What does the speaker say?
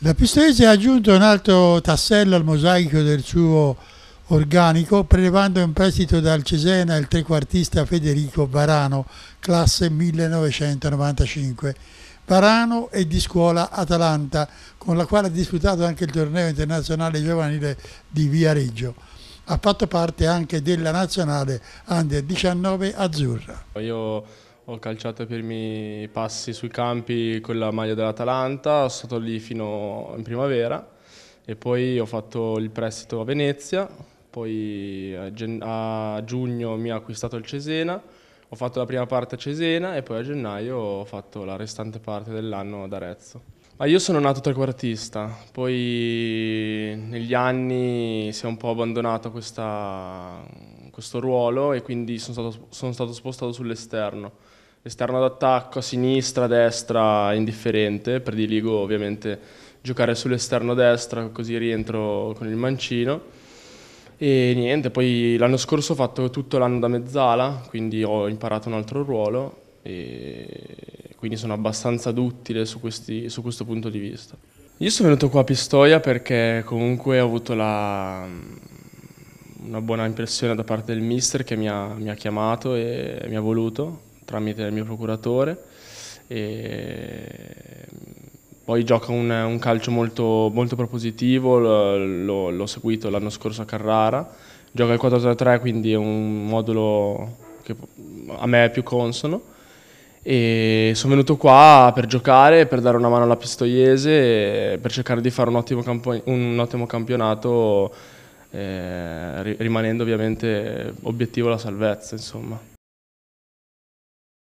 La Pistoiese ha aggiunto un altro tassello al mosaico del suo organico, prelevando in prestito dal Cesena il trequartista Federico Varano, classe 1995. Varano è di scuola Atalanta, con la quale ha disputato anche il torneo internazionale giovanile di Viareggio. Ha fatto parte anche della nazionale Under 19 azzurra. Io ho calciato i primi passi sui campi con la maglia dell'Atalanta, sono stato lì fino in primavera e poi ho fatto il prestito a Venezia, poi a, a giugno mi ha acquistato il Cesena, ho fatto la prima parte a Cesena e poi a gennaio ho fatto la restante parte dell'anno ad Arezzo. Ma io sono nato trequartista, poi negli anni si è un po' abbandonato questa, questo ruolo e quindi sono stato, sono stato spostato sull'esterno. Esterno d'attacco a sinistra, a destra, indifferente, prediligo ovviamente giocare sull'esterno destra così rientro con il mancino. E niente, poi l'anno scorso ho fatto tutto l'anno da mezzala, quindi ho imparato un altro ruolo e quindi sono abbastanza duttile su, questi, su questo punto di vista. Io sono venuto qua a Pistoia perché comunque ho avuto la, una buona impressione da parte del mister che mi ha, mi ha chiamato e mi ha voluto tramite il mio procuratore. E mm, poi gioca un, un calcio molto, molto propositivo, l'ho seguito l'anno scorso a Carrara, gioca il 4-3-3 quindi è un modulo che a me è più consono e sono venuto qua per giocare, per dare una mano alla Pistoiese, per cercare di fare un ottimo, campo, un ottimo campionato eh, rimanendo ovviamente obiettivo la salvezza. Insomma.